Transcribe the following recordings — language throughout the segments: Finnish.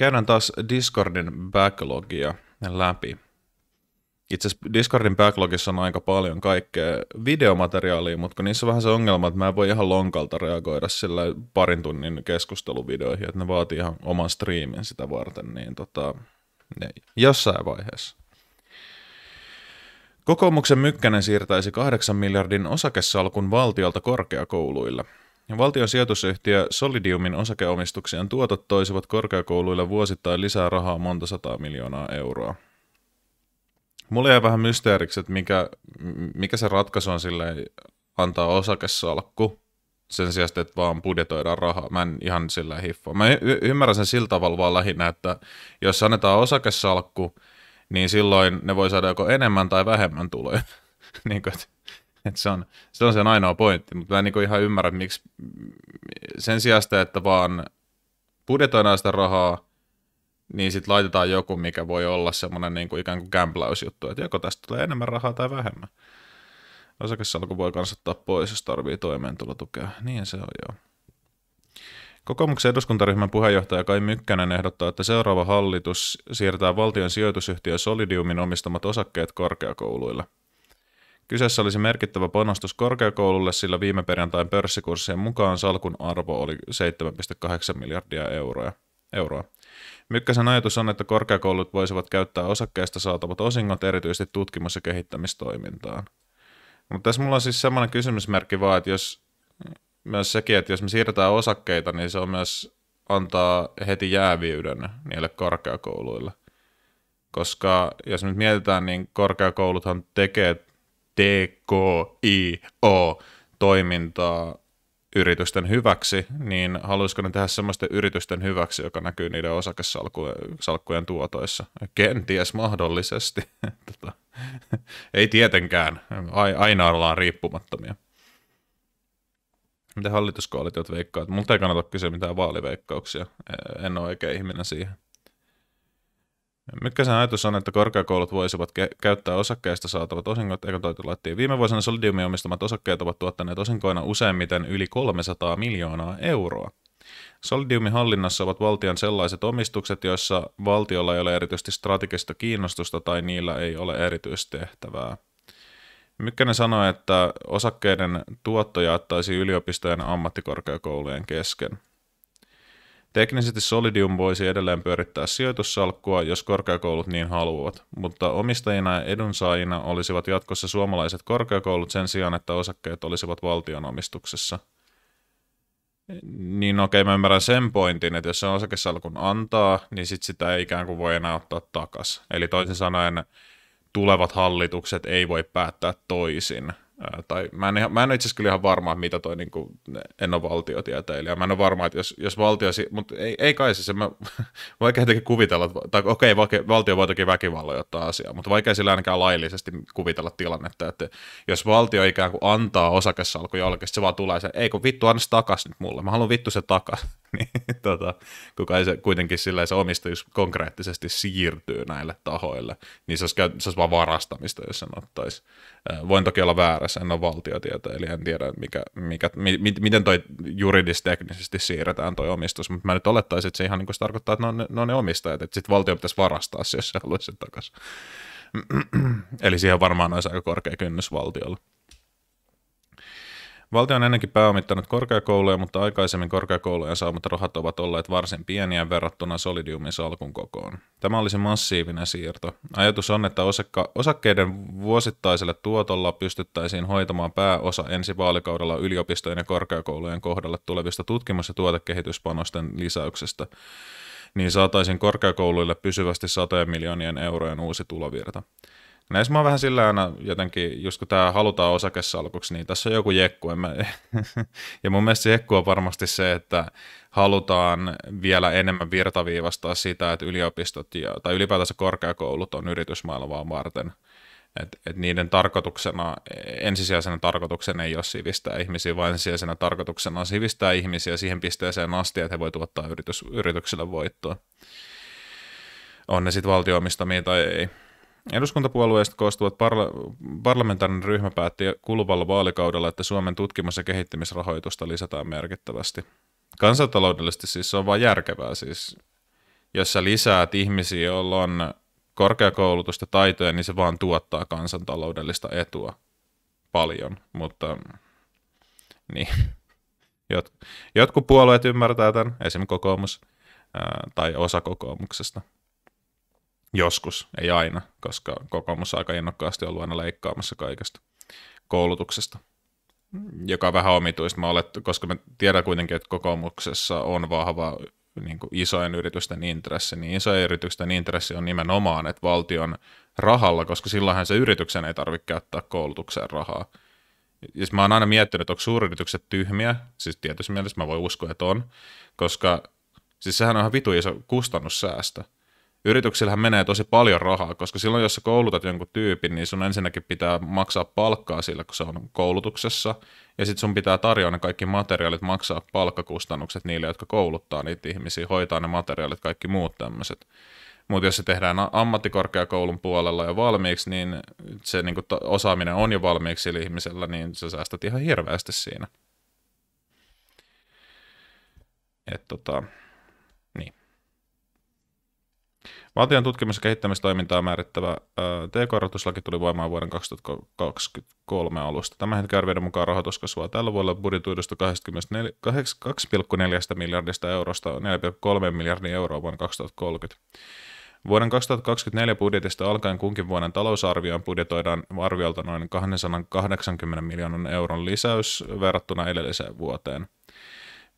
Käydään taas Discordin backlogia läpi. Itse asiassa Discordin backlogissa on aika paljon kaikkea videomateriaalia, mutta kun niissä on vähän se ongelma, että mä en voi ihan lonkalta reagoida sillä parin tunnin keskusteluvideoihin, että ne vaatii ihan oman striimin sitä varten, niin tota, ne, jossain vaiheessa. Kokoomuksen Mykkänen siirtäisi 8 miljardin osakesalkun valtiolta korkeakouluille – Valtion sijoitusyhtiö Solidiumin osakeomistuksien tuotot toisivat korkeakouluille vuosittain lisää rahaa monta sataa miljoonaa euroa. Mulle jäi vähän mysteeriksi, että mikä, mikä se ratkaisu on sille antaa osakesalkku sen sijaan, että vaan budjetoidaan rahaa. Mä en ihan sillä hiffaa. Mä y- ymmärrän sen sillä tavalla vaan lähinnä, että jos annetaan osakesalkku, niin silloin ne voi saada joko enemmän tai vähemmän tuloja. niin kuin, et se, on, se on sen ainoa pointti, mutta mä en niinku ihan ymmärrä, miksi sen sijasta, että vaan budjetoidaan sitä rahaa, niin sitten laitetaan joku, mikä voi olla semmoinen niinku ikään kuin gamblausjuttu, että joko tästä tulee enemmän rahaa tai vähemmän. Osakesalku voi kansattaa pois, jos tarvii toimeentulotukea. Niin se on joo. Kokoomuksen eduskuntaryhmän puheenjohtaja Kai Mykkänen ehdottaa, että seuraava hallitus siirtää valtion sijoitusyhtiö Solidiumin omistamat osakkeet korkeakouluille – Kyseessä olisi merkittävä panostus korkeakoululle, sillä viime perjantain pörssikurssien mukaan salkun arvo oli 7,8 miljardia euroa. euroa. Mykkäsen ajatus on, että korkeakoulut voisivat käyttää osakkeista saatavat osingot erityisesti tutkimus- ja kehittämistoimintaan. Mutta tässä mulla on siis semmoinen kysymysmerkki vaan, että jos myös sekin, että jos me siirretään osakkeita, niin se on myös antaa heti jääviyden niille korkeakouluille. Koska jos nyt mietitään, niin korkeakouluthan tekee TKIO toimintaa yritysten hyväksi, niin haluaisiko ne tehdä semmoista yritysten hyväksi, joka näkyy niiden osakesalkkujen tuotoissa? Kenties mahdollisesti. tota, ei tietenkään. Aina ollaan riippumattomia. Mitä hallituskoalitiot veikkaat? Mutta ei kannata kysyä mitään vaaliveikkauksia. En ole oikein ihminen siihen. Mykkäsen ajatus on, että korkeakoulut voisivat ke- käyttää osakkeista saatavat osingot laittiin? Viime vuosina Solidiumin omistamat osakkeet ovat tuottaneet osinkoina useimmiten yli 300 miljoonaa euroa. Solidiumin hallinnassa ovat valtion sellaiset omistukset, joissa valtiolla ei ole erityisesti strategista kiinnostusta tai niillä ei ole erityistehtävää. Mykkänen sanoi, että osakkeiden tuotto jaettaisiin yliopistojen ammattikorkeakoulujen kesken. Teknisesti Solidium voisi edelleen pyörittää sijoitussalkkua, jos korkeakoulut niin haluavat, mutta omistajina ja edunsaajina olisivat jatkossa suomalaiset korkeakoulut sen sijaan, että osakkeet olisivat valtion omistuksessa. Niin okei, mä ymmärrän sen pointin, että jos se osakesalkun antaa, niin sit sitä ei ikään kuin voi enää ottaa takaisin. Eli toisin sanoen tulevat hallitukset ei voi päättää toisin tai mä en, ihan, mä en itse asiassa kyllä ihan varma, mitä toi, niin kuin, en ole valtiotieteilijä, mä en ole varma, että jos, jos valtio, mutta ei, ei kai se, se mä, vaikea jotenkin kuvitella, tai okei, okay, valtio voi toki väkivalloin ottaa asiaa, mutta vaikea sillä ainakaan laillisesti kuvitella tilannetta, että jos valtio ikään kuin antaa osakesalku jollekin, se vaan tulee se, ei kun vittu, anna se takas nyt mulle, mä haluan vittu se takas, niin tota, kuka ei se kuitenkin sillä se omistus konkreettisesti siirtyy näille tahoille, niin se olisi, se olisi vaan varastamista, jos sen ottaisi. Voin toki olla väärä tässä en ole eli en tiedä mikä, mikä, mi, miten toi juridisteknisesti siirretään toi omistus, mutta mä nyt olettaisin, että se ihan niin se tarkoittaa, että ne on ne, ne, on ne omistajat, että sitten valtio pitäisi varastaa se, jos se haluaisi takaisin. Eli siihen varmaan olisi aika korkea kynnys valtiolla. Valtio on ennenkin pääomittanut korkeakouluja, mutta aikaisemmin korkeakoulujen saamat rahat ovat olleet varsin pieniä verrattuna Solidiumin salkun kokoon. Tämä olisi massiivinen siirto. Ajatus on, että osakka- osakkeiden vuosittaisella tuotolla pystyttäisiin hoitamaan pääosa ensi vaalikaudella yliopistojen ja korkeakoulujen kohdalle tulevista tutkimus- ja tuotekehityspanosten lisäyksestä niin saataisiin korkeakouluille pysyvästi satojen miljoonien eurojen uusi tulovirta. Näin mä oon vähän sillä aina jotenkin, just kun tämä halutaan osakesalkuksi, niin tässä on joku jekku. En mä... ja mun mielestä se jekku on varmasti se, että halutaan vielä enemmän virtaviivastaa sitä, että yliopistot ja, tai ylipäätänsä korkeakoulut on yritysmaailmaa varten. Et, et niiden tarkoituksena, ensisijaisena tarkoituksena ei ole sivistää ihmisiä, vaan ensisijaisena tarkoituksena on sivistää ihmisiä siihen pisteeseen asti, että he voi tuottaa yritys, yritykselle voittoa. On ne sitten valtioomistamia tai ei. Eduskuntapuolueista koostuvat parla- parlamentaarinen ryhmä päätti kuluvalla vaalikaudella, että Suomen tutkimus- ja kehittämisrahoitusta lisätään merkittävästi. Kansantaloudellisesti siis se on vain järkevää, siis, jos sä lisäät ihmisiä, joilla on korkeakoulutusta taitoja, niin se vaan tuottaa kansantaloudellista etua paljon, mutta niin. Jot, jotkut puolueet ymmärtää tämän, esimerkiksi kokoomus ää, tai osa kokoomuksesta – Joskus, ei aina, koska kokoomus aika innokkaasti ollut aina leikkaamassa kaikesta koulutuksesta, joka on vähän omituista. Mä olet, koska mä tiedän kuitenkin, että kokoomuksessa on vahva niin kuin isojen yritysten intressi, niin isojen yritysten intressi on nimenomaan, että valtion rahalla, koska silloinhan se yrityksen ei tarvitse käyttää koulutukseen rahaa. Ja siis mä oon aina miettinyt, että onko suuryritykset tyhmiä, siis tietysti mielessä mä voin uskoa, että on, koska siis sehän on ihan vitu iso kustannussäästö yrityksillähän menee tosi paljon rahaa, koska silloin jos sä koulutat jonkun tyypin, niin sun ensinnäkin pitää maksaa palkkaa sillä, kun se on koulutuksessa, ja sitten sun pitää tarjota ne kaikki materiaalit, maksaa palkkakustannukset niille, jotka kouluttaa niitä ihmisiä, hoitaa ne materiaalit, kaikki muut tämmöiset. Mutta jos se tehdään ammattikorkeakoulun puolella jo valmiiksi, niin se niin osaaminen on jo valmiiksi sillä ihmisellä, niin sä säästät ihan hirveästi siinä. Että tota, Valtion tutkimus- ja kehittämistoimintaa määrittävä TK-rahoituslaki tuli voimaan vuoden 2023 alusta. Tämän hetken arvioiden mukaan rahoitus kasvaa tällä vuodella budjetoidusta 2,4 miljardista eurosta 4,3 miljardia euroa vuonna 2030. Vuoden 2024 budjetista alkaen kunkin vuoden talousarvioon budjetoidaan arviolta noin 280 miljoonan euron lisäys verrattuna edelliseen vuoteen –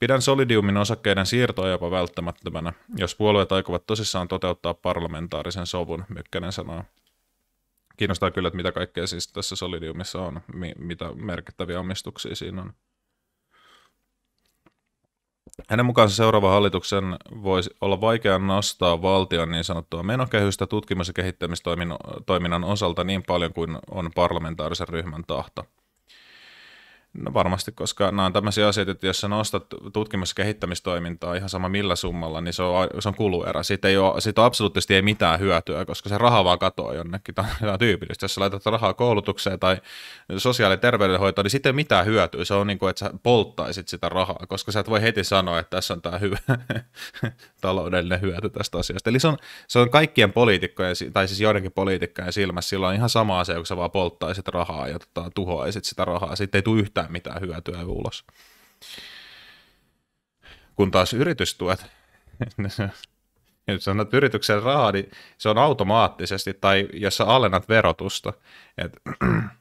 Pidän Solidiumin osakkeiden siirtoa jopa välttämättömänä, jos puolueet aikovat tosissaan toteuttaa parlamentaarisen sovun, Mykkänen sanoo. Kiinnostaa kyllä, että mitä kaikkea siis tässä Solidiumissa on, mi- mitä merkittäviä omistuksia siinä on. Hänen mukaansa seuraava hallituksen voisi olla vaikea nostaa valtion niin sanottua menokehystä tutkimus- ja kehittämistoiminnan osalta niin paljon kuin on parlamentaarisen ryhmän tahto. No varmasti, koska nämä on tämmöisiä asioita, että jos sä nostat tutkimus- ja kehittämistoimintaa ihan sama millä summalla, niin se on, se on kuluerä. Siitä, ei ole, siitä absoluuttisesti ei mitään hyötyä, koska se raha vaan katoaa jonnekin. Tämä on, tyypillistä. Jos sä laitat rahaa koulutukseen tai sosiaali- ja terveydenhoitoon, niin siitä ei mitään hyötyä. Se on niin kuin, että sä polttaisit sitä rahaa, koska sä et voi heti sanoa, että tässä on tämä hyvä taloudellinen hyöty tästä asiasta. Eli se on, se on kaikkien poliitikkojen, tai siis joidenkin poliitikkojen silmässä silloin ihan sama asia, kun sä vaan polttaisit rahaa ja tota, tuhoaisit sitä rahaa. Sitten ei tule yhtään yhtään mitään hyötyä ulos. Kun taas yritystuet, jos annat yrityksen rahaa, niin se on automaattisesti, tai jos sä alennat verotusta, että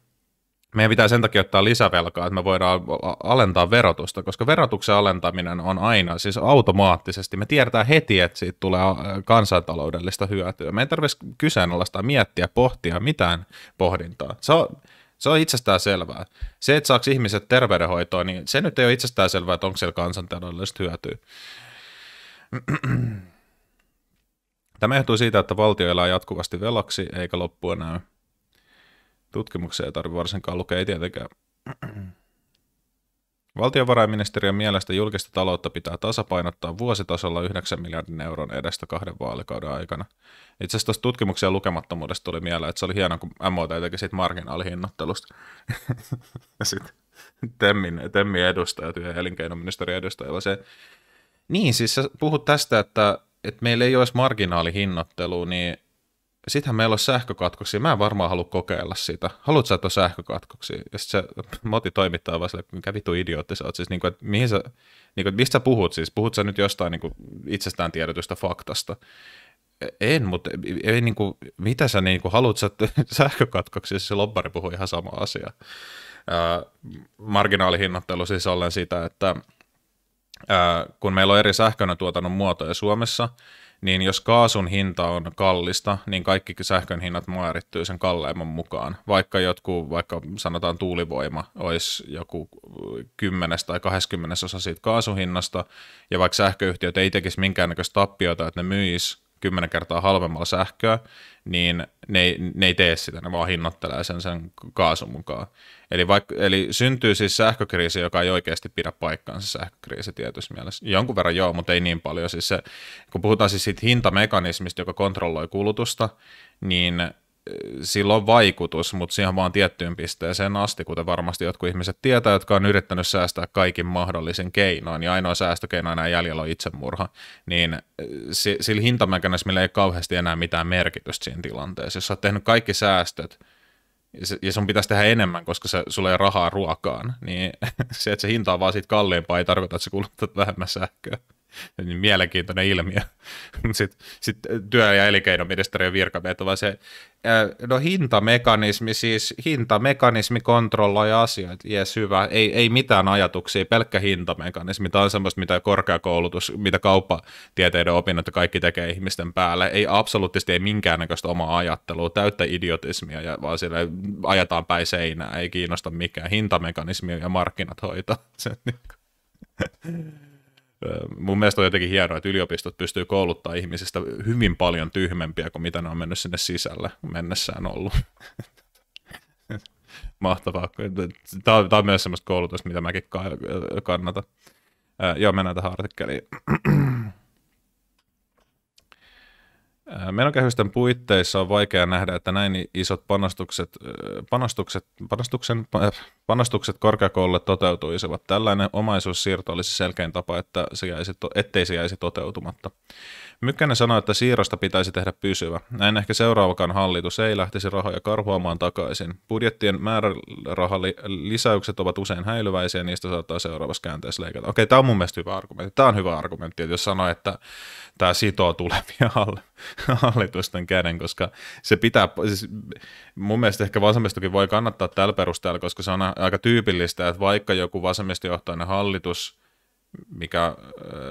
meidän pitää sen takia ottaa lisävelkaa, että me voidaan alentaa verotusta, koska verotuksen alentaminen on aina, siis automaattisesti. Me tiedetään heti, että siitä tulee kansantaloudellista hyötyä. Me ei tarvitse kyseenalaistaa, miettiä, pohtia mitään pohdintaa. Se on, se on itsestään selvää. Se, että saako ihmiset terveydenhoitoa, niin se nyt ei ole itsestään selvää, että onko siellä kansantaloudellista hyötyä. Tämä johtuu siitä, että valtio elää jatkuvasti velaksi eikä loppua näy. Tutkimuksia ei tarvitse varsinkaan lukea, ei tietenkään Valtiovarainministeriön mielestä julkista taloutta pitää tasapainottaa vuositasolla 9 miljardin euron edestä kahden vaalikauden aikana. Itse asiassa tuosta tutkimuksia lukemattomuudesta tuli mieleen, että se oli hienoa, kun MOT teki siitä marginaalihinnoittelusta. ja sitten Temmin, Temmin edustaja, työ- ja elinkeinoministeriön edustaja, se... Niin, siis sä puhut tästä, että, että meillä ei olisi marginaalihinnoittelua, niin sittenhän meillä on sähkökatkoksia, mä en varmaan halua kokeilla sitä. Haluatko sä, että on sähkökatkoksia? Ja sitten se moti toimittaa vaan sille, mikä vitu idiootti sä oot. Siis niin kuin, että mihin sä, niin kuin, että mistä sä puhut siis? Puhut sä nyt jostain niin kuin, itsestään tiedetystä faktasta? E-, en, mutta e-, ei, niin kuin, mitä sä niin kuin, haluat sä sähkökatkoksia? Siis se lobbari puhuu ihan sama asia. Ää, marginaalihinnoittelu siis ollen sitä, että ää, kun meillä on eri sähkönä tuotannon muotoja Suomessa, niin jos kaasun hinta on kallista, niin kaikki sähkön hinnat määrittyy sen kalleimman mukaan. Vaikka jotkut, vaikka sanotaan tuulivoima, olisi joku 10 tai 20 osa siitä kaasuhinnasta, ja vaikka sähköyhtiöt ei tekisi minkäännäköistä tappiota, että ne myisi kymmenen kertaa halvemmalla sähköä, niin ne ei, ne ei tee sitä, ne vaan hinnoittelee sen sen kaasun mukaan. Eli, vaikka, eli syntyy siis sähkökriisi, joka ei oikeasti pidä paikkaansa sähkökriisi tietyssä mielessä. Jonkun verran joo, mutta ei niin paljon. Siis se, kun puhutaan siis siitä hintamekanismista, joka kontrolloi kulutusta, niin sillä on vaikutus, mutta siihen vaan tiettyyn pisteeseen asti, kuten varmasti jotkut ihmiset tietää, jotka on yrittänyt säästää kaikin mahdollisen keinoin, ja ainoa säästökeino enää jäljellä on itsemurha, niin äh, sillä hintamekanismilla ei kauheasti enää mitään merkitystä siinä tilanteessa. Jos sä oot tehnyt kaikki säästöt, ja sun pitäisi tehdä enemmän, koska se, sulle ei rahaa ruokaan, niin se, että se hinta on vaan siitä kalliimpaa, ei tarkoita, että sä kuluttaa vähemmän sähköä niin mielenkiintoinen ilmiö. Sitten sit työ- ja elinkeinoministeriön virkamiehet ovat se, äh, no hintamekanismi, siis hintamekanismi kontrolloi asioita, jes hyvä, ei, ei mitään ajatuksia, pelkkä hintamekanismi, tämä on semmoista, mitä korkeakoulutus, mitä kauppatieteiden opinnot ja kaikki tekee ihmisten päälle, ei absoluuttisesti ei minkäännäköistä omaa ajattelua, täyttä idiotismia, ja vaan sille ajetaan päin seinää, ei kiinnosta mikään, hintamekanismi ja markkinat hoitaa sen. mun mielestä on jotenkin hienoa, että yliopistot pystyy kouluttaa ihmisistä hyvin paljon tyhmempiä kuin mitä ne on mennyt sinne sisällä mennessään ollut. Mahtavaa. Tämä on, tämä on myös sellaista koulutusta, mitä mäkin kannatan. Joo, mennään tähän artikkeliin. Äh, Menokehysten puitteissa on vaikea nähdä, että näin isot panostukset, äh, panostukset, panostuksen, äh, panostukset korkeakoululle toteutuisivat. Tällainen omaisuussiirto olisi selkein tapa, että se jäisi, ettei se jäisi toteutumatta. Mykkänen sanoi, että siirrosta pitäisi tehdä pysyvä. Näin ehkä seuraavakaan hallitus ei lähtisi rahoja karhuamaan takaisin. Budjettien määrärahalisäykset ovat usein häilyväisiä ja niistä saattaa seuraavassa käänteessä leikata. Okei, tämä on mun mielestä hyvä argumentti. Tämä on hyvä argumentti, että jos sanoo, että tämä sitoo tulevia alle hallitusten käden, koska se pitää, siis mun mielestä ehkä vasemmistokin voi kannattaa tällä perusteella, koska se on aika tyypillistä, että vaikka joku vasemmistojohtainen hallitus – mikä, äh,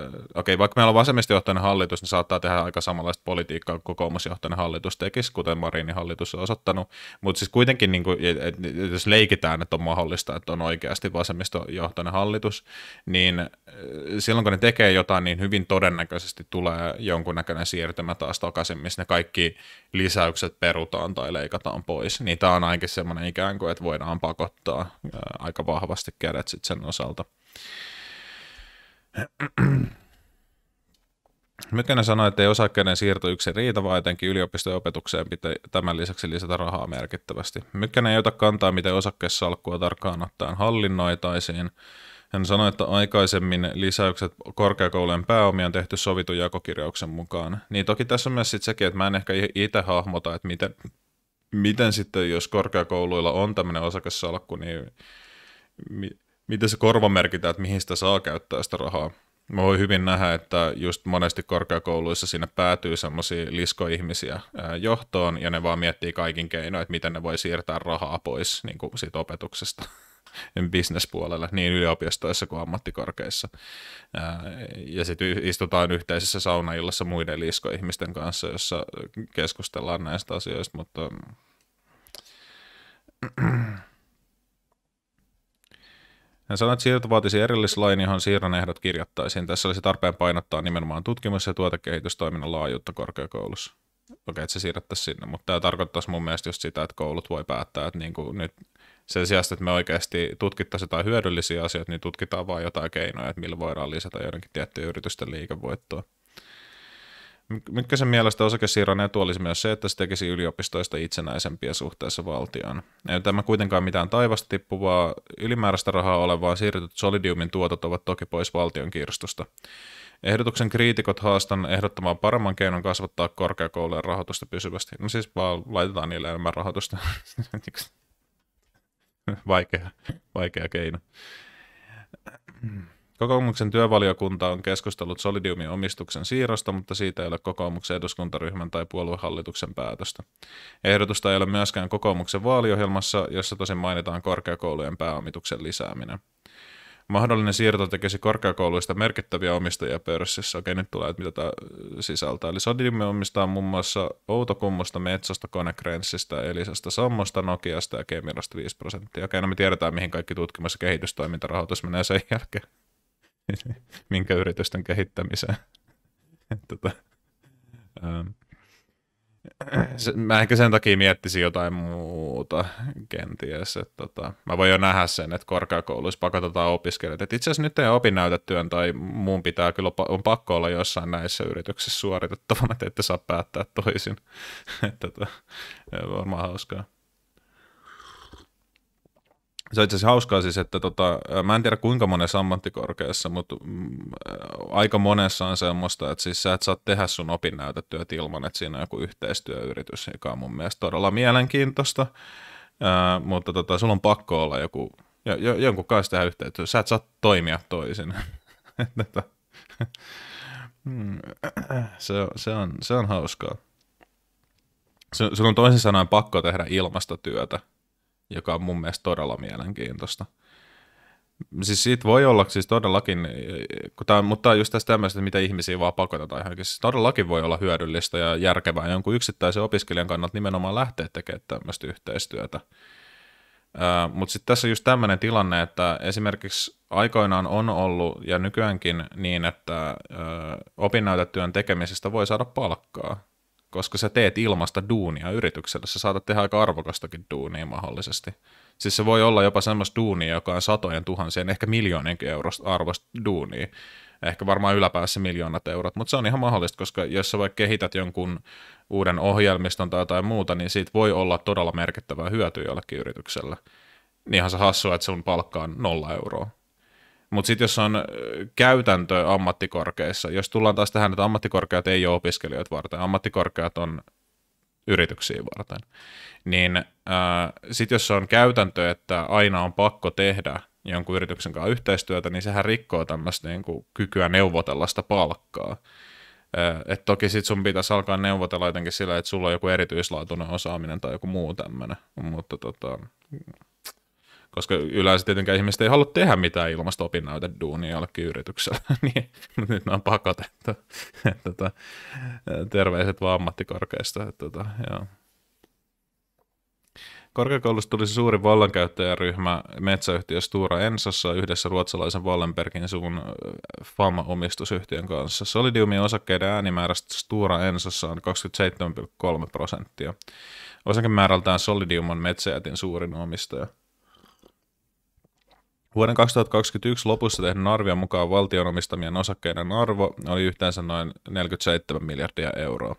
okei, okay, vaikka meillä on vasemmistojohtainen hallitus, niin saattaa tehdä aika samanlaista politiikkaa kuin kokoomusjohtainen hallitus tekisi, kuten Marinin hallitus on osoittanut, mutta siis kuitenkin, niin kuin, jos leikitään, että on mahdollista, että on oikeasti vasemmistojohtainen hallitus, niin silloin kun ne tekee jotain, niin hyvin todennäköisesti tulee jonkunnäköinen siirtymä taas takaisin, missä ne kaikki lisäykset perutaan tai leikataan pois, niin tämä on ainakin semmoinen ikään kuin, että voidaan pakottaa äh, aika vahvasti kädet sitten sen osalta. Mykänen sanoi, että ei osakkeiden siirto yksi riitä, vaan etenkin yliopistojen opetukseen pitää tämän lisäksi lisätä rahaa merkittävästi. Mykänen ei ota kantaa, miten osakkeessalkkua tarkkaan ottaen hallinnoitaisiin. Hän sanoi, että aikaisemmin lisäykset korkeakoulujen pääomia on tehty sovitun jakokirjauksen mukaan. Niin toki tässä on myös sit sekin, että mä en ehkä itse hahmota, että miten, miten sitten, jos korkeakouluilla on tämmöinen osakesalkku, niin miten se korva merkitään, että mihin sitä saa käyttää sitä rahaa. Mä voin hyvin nähdä, että just monesti korkeakouluissa siinä päätyy semmoisia liskoihmisiä johtoon, ja ne vaan miettii kaikin keinoin, että miten ne voi siirtää rahaa pois niin kuin siitä opetuksesta bisnespuolelle, niin yliopistoissa kuin ammattikorkeissa. Ja sitten istutaan yhteisessä saunaillassa muiden liskoihmisten kanssa, jossa keskustellaan näistä asioista, mutta Hän sanoi, että siirto vaatisi erillislain, johon siirron ehdot kirjattaisiin. Tässä olisi tarpeen painottaa nimenomaan tutkimus- ja tuotekehitystoiminnan laajuutta korkeakoulussa. Okei, että se siirrettäisiin sinne, mutta tämä tarkoittaisi mun mielestä just sitä, että koulut voi päättää, että niin kuin nyt sen sijaan, että me oikeasti tutkittaisiin jotain hyödyllisiä asioita, niin tutkitaan vain jotain keinoja, että millä voidaan lisätä joidenkin tiettyjen yritysten liikevoittoa sen mielestä osakesiirron etu olisi myös se, että se tekisi yliopistoista itsenäisempiä suhteessa valtioon. Ei tämä kuitenkaan mitään taivasta tippuvaa ylimääräistä rahaa ole, vaan siirretyt Solidiumin tuotot ovat toki pois valtion kirstusta. Ehdotuksen kriitikot haastan ehdottamaan paremman keinon kasvattaa korkeakoulujen rahoitusta pysyvästi. No siis vaan laitetaan niille enemmän rahoitusta. vaikea, vaikea keino. Kokoomuksen työvaliokunta on keskustellut Solidiumin omistuksen siirrosta, mutta siitä ei ole kokoomuksen eduskuntaryhmän tai puoluehallituksen päätöstä. Ehdotusta ei ole myöskään kokoomuksen vaaliohjelmassa, jossa tosin mainitaan korkeakoulujen pääomituksen lisääminen. Mahdollinen siirto tekisi korkeakouluista merkittäviä omistajia pörssissä. Okei, nyt tulee, että mitä tämä sisältää. Eli Sodium omistaa muun muassa Outokummosta, Metsosta, Konekrenssistä, Elisasta, Sammosta, Nokiasta ja Kemirasta 5 prosenttia. Okei, no me tiedetään, mihin kaikki tutkimus- ja kehitystoimintarahoitus menee sen jälkeen. minkä yritysten kehittämiseen. tota, ähm, se, mä ehkä sen takia miettisin jotain muuta kenties. Että tota, mä voin jo nähdä sen, että korkeakouluissa pakotetaan opiskelijat. itse asiassa nyt ei opinnäytetyön tai muun pitää kyllä, on pakko olla jossain näissä yrityksissä suoritettavana, että ette saa päättää toisin. että tota, varmaan hauskaa. Se on itse asiassa hauskaa siis, että tota, mä en tiedä kuinka monessa ammattikorkeassa, mutta mm, aika monessa on semmoista, että siis sä et saa tehdä sun opinnäytetyöt ilman, että siinä on joku yhteistyöyritys, joka on mun mielestä todella mielenkiintoista, Ää, mutta tota, sulla on pakko olla joku, jo, jo, jonkun kanssa tehdä yhteistyötä, sä et saa toimia toisin. Tota, mm, se, se, on, se on hauskaa. Sun on toisin sanoen pakko tehdä ilmastotyötä, joka on mun mielestä todella mielenkiintoista. Siis siitä voi olla siis todellakin, kun tää, mutta tämä on just tästä tämmöistä, mitä ihmisiä vaan pakotetaan johonkin. Siis todellakin voi olla hyödyllistä ja järkevää jonkun yksittäisen opiskelijan kannalta nimenomaan lähteä tekemään tämmöistä yhteistyötä. mutta sitten tässä on just tämmöinen tilanne, että esimerkiksi aikoinaan on ollut ja nykyäänkin niin, että opinnäytetyön tekemisestä voi saada palkkaa koska sä teet ilmasta duunia yritykselle. Sä saatat tehdä aika arvokastakin duunia mahdollisesti. Siis se voi olla jopa semmoista duunia, joka on satojen tuhansien, ehkä miljoonenkin eurosta arvosta duunia. Ehkä varmaan yläpäässä miljoonat eurot, mutta se on ihan mahdollista, koska jos sä vaikka kehität jonkun uuden ohjelmiston tai jotain muuta, niin siitä voi olla todella merkittävää hyötyä jollekin yritykselle. Niinhän se hassua, että sun palkka on nolla euroa mutta sitten jos on käytäntö ammattikorkeissa, jos tullaan taas tähän, että ammattikorkeat ei ole opiskelijoita varten, ammattikorkeat on yrityksiä varten, niin sitten jos on käytäntö, että aina on pakko tehdä jonkun yrityksen kanssa yhteistyötä, niin sehän rikkoo tämmöistä niin kykyä neuvotella sitä palkkaa. Et toki sit sun pitäisi alkaa neuvotella jotenkin sillä, että sulla on joku erityislaatuinen osaaminen tai joku muu tämmöinen, mutta tota, koska yleensä tietenkään ihmiset ei halua tehdä mitään ilmasta duunia jollekin yrityksellä, niin nyt nämä on pakotettu. tota, terveiset vaan ammattikorkeista. Tota, Korkeakoulusta tuli suuri vallankäyttäjäryhmä metsäyhtiö Stura Ensassa yhdessä ruotsalaisen Wallenbergin suun FAM-omistusyhtiön kanssa. Solidiumin osakkeiden äänimäärästä Stura Ensassa on 27,3 prosenttia. Osakemäärältään Solidium on metsäjätin suurin omistaja – Vuoden 2021 lopussa tehdyn arvion mukaan valtion omistamien osakkeiden arvo oli yhteensä noin 47 miljardia euroa.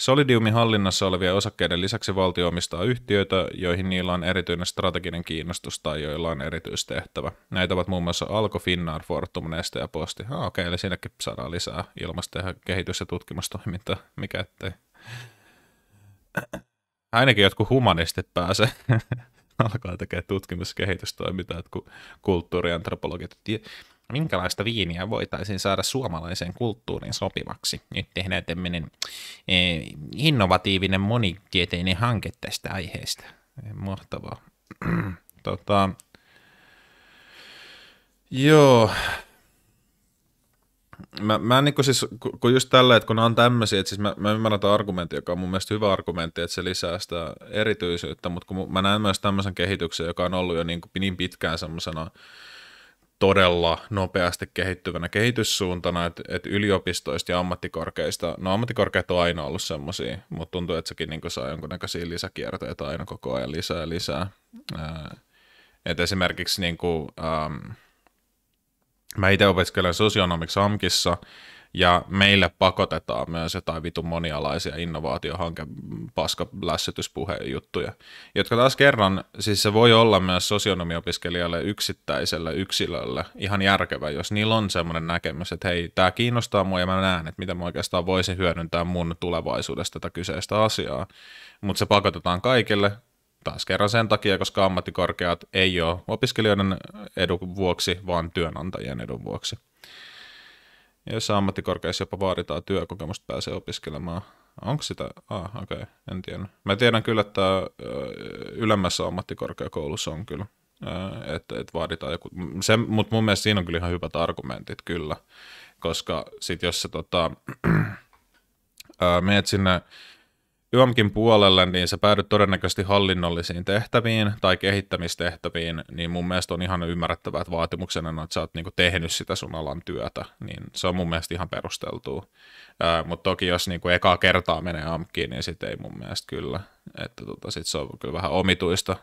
Solidiumin hallinnassa olevien osakkeiden lisäksi valtio omistaa yhtiöitä, joihin niillä on erityinen strateginen kiinnostus tai joilla on erityistehtävä. Näitä ovat muun muassa Alko, Finnair, Fortum, Neste ja Posti. Ah, okei, okay, eli siinäkin saadaan lisää ilmasto- ja kehitys- ja tutkimustoimintaa, mikä ettei. Ainakin jotkut humanistit pääsee alkaa tekemään kehitystoimintaa, että kun kulttuuriantropologit, että minkälaista viiniä voitaisiin saada suomalaiseen kulttuuriin sopivaksi. Nyt tehdään tämmöinen eh, innovatiivinen monitieteinen hanke tästä aiheesta. Eh, mahtavaa. tota, joo, mä, mä en niin kuin siis, kun just tällä, että kun on tämmöisiä, että siis mä, mä ymmärrän tämän argumentin, joka on mun mielestä hyvä argumentti, että se lisää sitä erityisyyttä, mutta kun mä näen myös tämmöisen kehityksen, joka on ollut jo niin, kuin niin pitkään semmoisena todella nopeasti kehittyvänä kehityssuuntana, että, että yliopistoista ja ammattikorkeista, no ammattikorkeat on aina ollut semmoisia, mutta tuntuu, että sekin niin saa jonkunnäköisiä lisäkierteitä aina koko ajan lisää ja lisää. että esimerkiksi niin kuin, ähm, Mä itse opiskelen sosionomiksi AMKissa, ja meille pakotetaan myös jotain vitun monialaisia innovaatiohanke paska juttuja, jotka taas kerran, siis se voi olla myös sosionomiopiskelijalle yksittäiselle yksilölle ihan järkevä, jos niillä on semmoinen näkemys, että hei, tämä kiinnostaa mua ja mä näen, että mitä mä oikeastaan voisin hyödyntää mun tulevaisuudesta tätä kyseistä asiaa, mutta se pakotetaan kaikille, taas kerran sen takia, koska ammattikorkeat ei ole opiskelijoiden edun vuoksi, vaan työnantajien edun vuoksi. Jos ammattikorkeissa jopa vaaditaan työkokemusta pääsee opiskelemaan. Onko sitä? Ah, okei, okay, en tiedä. Mä tiedän kyllä, että ylemmässä ammattikorkeakoulussa on kyllä, että et vaaditaan joku, se, mut mun mielestä siinä on kyllä ihan hyvät argumentit kyllä, koska sit jos sä tota, menet sinne YAMKin puolelle, niin sä päädyt todennäköisesti hallinnollisiin tehtäviin tai kehittämistehtäviin, niin mun mielestä on ihan ymmärrettävää, että vaatimuksena on, että sä oot niinku tehnyt sitä sun alan työtä, niin se on mun mielestä ihan perusteltua. Mutta toki jos niinku ekaa kertaa menee AMKiin, niin sitten ei mun mielestä kyllä. Että tota, sit se on kyllä vähän omituista.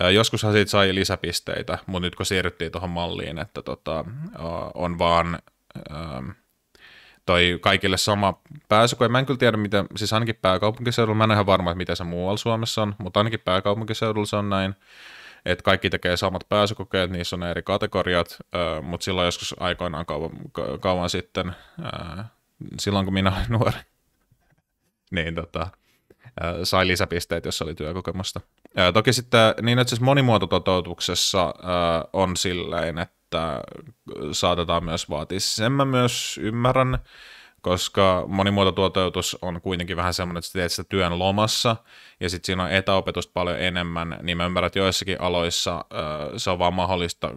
Ää, joskushan siitä sai lisäpisteitä, mutta nyt kun siirryttiin tuohon malliin, että tota, on vaan... Ää, toi kaikille sama pääsy, mä en kyllä tiedä, mitä, siis ainakin pääkaupunkiseudulla, mä en ole ihan varma, että mitä se muualla Suomessa on, mutta ainakin pääkaupunkiseudulla se on näin, että kaikki tekee samat pääsykokeet, niissä on eri kategoriat, mutta silloin joskus aikoinaan kauan, kauan sitten, silloin kun minä olin nuori, niin tota, sai lisäpisteet, jos oli työkokemusta. Toki sitten niin siis monimuotototoutuksessa on silleen, että että saatetaan myös vaatia. Sen siis mä myös ymmärrän, koska monimuototuotoitus on kuitenkin vähän semmoinen, että sä teet sitä työn lomassa, ja sitten siinä on etäopetusta paljon enemmän, niin mä ymmärrän, että joissakin aloissa ö, se on vaan mahdollista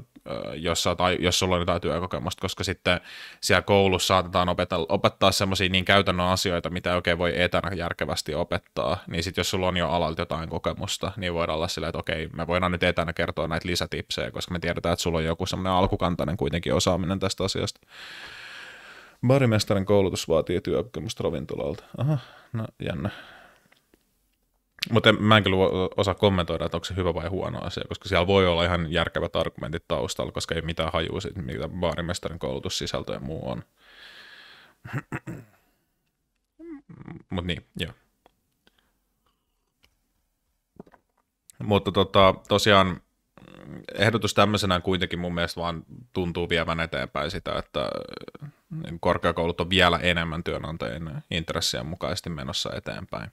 jos, sä, tai, jos sulla on jotain työkokemusta, koska sitten siellä koulussa saatetaan opetella, opettaa semmoisia niin käytännön asioita, mitä oikein voi etänä järkevästi opettaa, niin sitten jos sulla on jo alalta jotain kokemusta, niin voidaan olla silleen, että okei, me voidaan nyt etänä kertoa näitä lisätipsejä, koska me tiedetään, että sulla on joku semmoinen alkukantainen kuitenkin osaaminen tästä asiasta. Barimestarin koulutus vaatii työkokemusta ravintolalta. Aha, no jännä. Mutta mä en kyllä osaa kommentoida, että onko se hyvä vai huono asia, koska siellä voi olla ihan järkevät argumentit taustalla, koska ei mitään hajua siitä, mitä baarimestarin koulutussisältö ja muu on. Mutta niin, joo. Mutta tota, tosiaan ehdotus tämmöisenä kuitenkin mun mielestä vaan tuntuu vievän eteenpäin sitä, että niin, korkeakoulut on vielä enemmän työnantajien intressien mukaisesti menossa eteenpäin.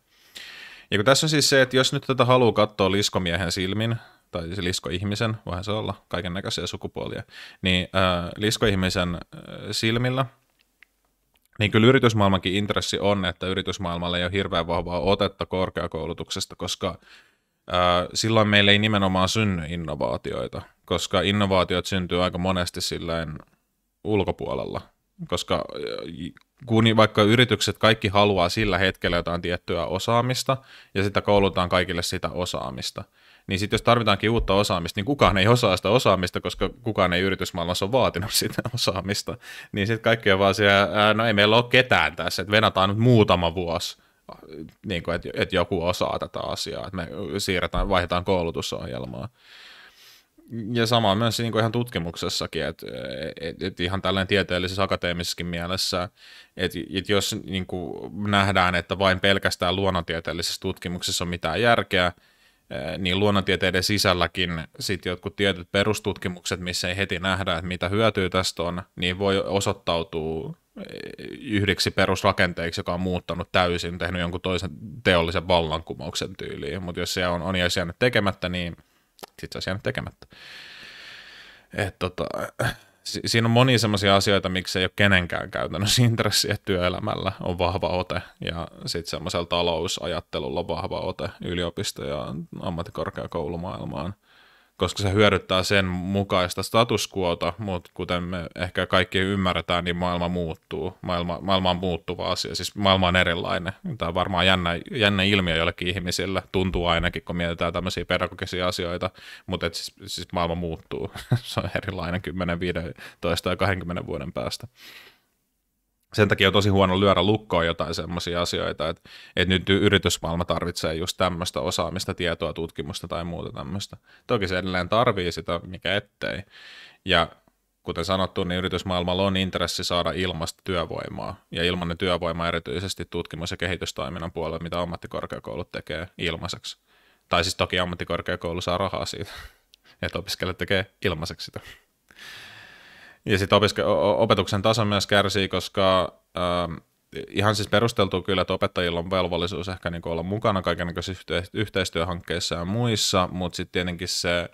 Ja kun tässä on siis se, että jos nyt tätä haluaa katsoa liskomiehen silmin, tai siis liskoihmisen, voihan se olla kaiken näköisiä sukupuolia, niin äh, liskoihmisen äh, silmillä, niin kyllä yritysmaailmankin intressi on, että yritysmaailmalla ei ole hirveän vahvaa otetta korkeakoulutuksesta, koska äh, silloin meillä ei nimenomaan synny innovaatioita, koska innovaatiot syntyy aika monesti silleen ulkopuolella, koska äh, kun vaikka yritykset kaikki haluaa sillä hetkellä jotain tiettyä osaamista ja sitä koulutaan kaikille sitä osaamista, niin sitten jos tarvitaankin uutta osaamista, niin kukaan ei osaa sitä osaamista, koska kukaan ei yritysmaailmassa ole vaatinut sitä osaamista. Niin sitten kaikki on vaan siellä, no ei meillä ole ketään tässä, että venataan nyt muutama vuosi, niin kuin, että, et joku osaa tätä asiaa, että me siirretään, vaihdetaan koulutusohjelmaa ja sama myös niin kuin ihan tutkimuksessakin, että että, että ihan tällainen tieteellisessä akateemisessakin mielessä, että että jos niin kuin nähdään, että vain pelkästään luonnontieteellisessä tutkimuksessa on mitään järkeä, eh, niin luonnontieteiden sisälläkin sit jotkut tietyt perustutkimukset, missä ei heti nähdä, että mitä hyötyä tästä on, niin voi osoittautua eh, yhdeksi perusrakenteeksi, joka on muuttanut täysin, tehnyt jonkun toisen teollisen vallankumouksen tyyliin, mutta jos se on, on jäänyt tekemättä, niin – sitten se olisi jäänyt tekemättä. Et, tota, siinä on monia sellaisia asioita, miksi ei ole kenenkään käytännössä intressiä työelämällä on vahva ote ja sitten semmoisella talousajattelulla on vahva ote yliopisto- ja ammattikorkeakoulumaailmaan – koska se hyödyttää sen mukaista statuskuota, mutta kuten me ehkä kaikki ymmärretään, niin maailma muuttuu. Maailma, maailma on muuttuva asia, siis maailma on erilainen. Tämä on varmaan jännä, jännä ilmiö jollekin ihmisille, tuntuu ainakin, kun mietitään tämmöisiä pedagogisia asioita, mutta et siis, siis maailma muuttuu. se on erilainen 10, 15 tai 20 vuoden päästä sen takia on tosi huono lyödä lukkoon jotain semmoisia asioita, että, että nyt yritysmaailma tarvitsee just tämmöistä osaamista, tietoa, tutkimusta tai muuta tämmöistä. Toki se edelleen tarvii sitä, mikä ettei. Ja kuten sanottu, niin yritysmaailmalla on intressi saada ilmasta työvoimaa, ja ilmanne työvoima erityisesti tutkimus- ja kehitystoiminnan puolella, mitä ammattikorkeakoulut tekee ilmaiseksi. Tai siis toki ammattikorkeakoulu saa rahaa siitä, että opiskelijat tekee ilmaiseksi sitä. Ja sitten opiske- opetuksen taso myös kärsii, koska äh, ihan siis perusteltu kyllä, että opettajilla on velvollisuus ehkä niin olla mukana kaikenlaisissa yhteistyöhankkeissa ja muissa, mutta sitten tietenkin se äh,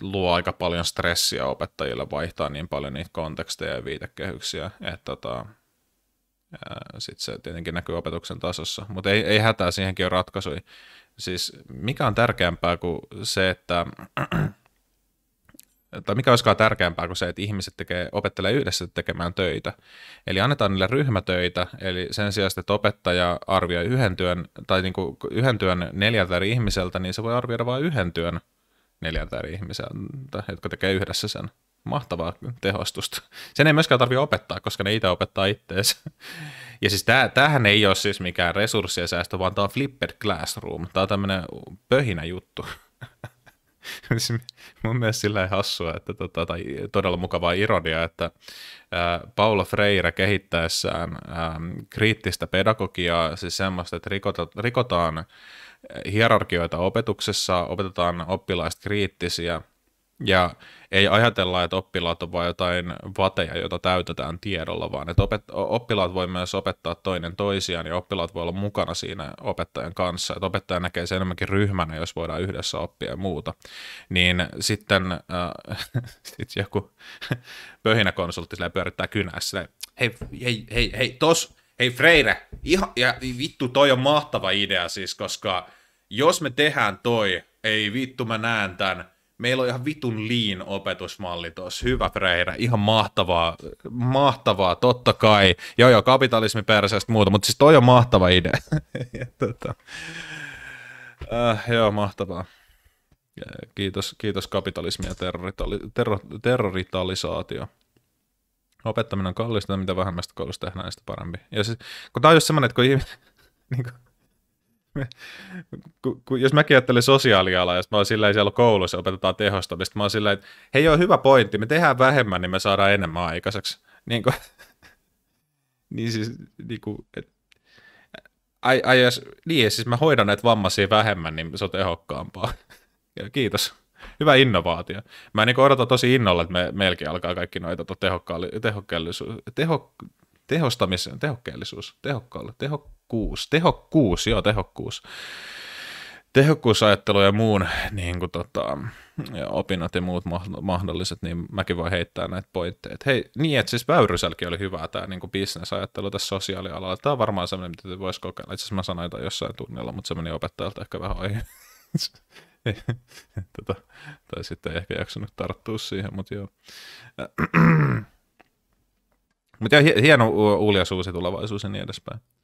luo aika paljon stressiä opettajille vaihtaa niin paljon niitä konteksteja ja viitekehyksiä, että tota, äh, sitten se tietenkin näkyy opetuksen tasossa, mutta ei, ei hätää, siihenkin on ratkaisuja. Siis mikä on tärkeämpää kuin se, että tai mikä olisikaan tärkeämpää kuin se, että ihmiset tekee, opettelee yhdessä tekemään töitä. Eli annetaan niille ryhmätöitä, eli sen sijaan, että opettaja arvioi yhden työn, tai niin kuin yhden työn neljältä eri ihmiseltä, niin se voi arvioida vain yhden työn neljältä eri ihmiseltä, jotka tekee yhdessä sen. Mahtavaa tehostusta. Sen ei myöskään tarvitse opettaa, koska ne itse opettaa itteensä. Ja siis tämähän ei ole siis mikään resurssien säästö, vaan tämä on flipped Classroom. Tämä on tämmöinen pöhinä juttu. Siis mun mielestä sillä ei hassua, että tota, tai todella mukavaa ironia, että ää, Paula Freire kehittäessään ää, kriittistä pedagogiaa, siis semmoista, että rikota, rikotaan hierarkioita opetuksessa, opetetaan oppilaista kriittisiä ja ei ajatella, että oppilaat on vain jotain vateja, joita täytetään tiedolla, vaan että opet- oppilaat voi myös opettaa toinen toisiaan ja oppilaat voi olla mukana siinä opettajan kanssa. Että opettaja näkee sen enemmänkin ryhmänä, jos voidaan yhdessä oppia ja muuta. Niin sitten äh, sit joku pöhinäkonsultti sillä pyörittää kynässä, hei, hei, hei, hei, tos, hei Freire, ihan, ja vittu toi on mahtava idea siis, koska jos me tehdään toi, ei vittu mä näen tämän, meillä on ihan vitun liin opetusmalli tuossa, hyvä Freire, ihan mahtavaa, mahtavaa, totta kai, joo joo, kapitalismi perseestä muuta, mutta siis toi on mahtava idea. ja, tota, äh, joo, mahtavaa. Kiitos, kiitos kapitalismi ja terroritali, terro, terroritalisaatio. Opettaminen on kallista, mitä vähemmästä koulusta tehdään, niin sitä parempi. Ja siis, kun tämä on just semmoinen, että kun ihminen, niin kuin, jos mäkin ajattelen sosiaalialaa, jos mä oon silleen siellä koulussa opetetaan tehostamista, mä oon silleen, että hei, on hyvä pointti, me tehdään vähemmän, niin me saadaan enemmän aikaiseksi. Niin, kuin, niin siis, niin kuin, et, ai, ai, jos, niin, siis mä hoidan näitä vammaisia vähemmän, niin se on tehokkaampaa. Ja kiitos. Hyvä innovaatio. Mä niin odotan tosi innolla, että me, meilläkin alkaa kaikki noita tehokkaali, tehokkaallisuus, teho, tehostamisen, tehokkaallisuus, tehokkaalla, tehokkaalla, tehokkuus, tehokkuus, joo tehokkuus, tehokkuusajattelu ja muun niin kuin tota, ja opinnot ja muut mahdolliset, niin mäkin voin heittää näitä pointteja. Hei, niin, että siis Väyryselläkin oli hyvä tämä niin bisnesajattelu tässä sosiaalialalla. Tämä on varmaan sellainen, mitä te voisi kokeilla. Itse asiassa mä sanoin jotain jossain tunnilla, mutta se meni opettajalta ehkä vähän ohi. tota, tai sitten ei ehkä jaksanut tarttua siihen, mutta joo. mutta hieno uljasuusi tulevaisuus ja niin edespäin.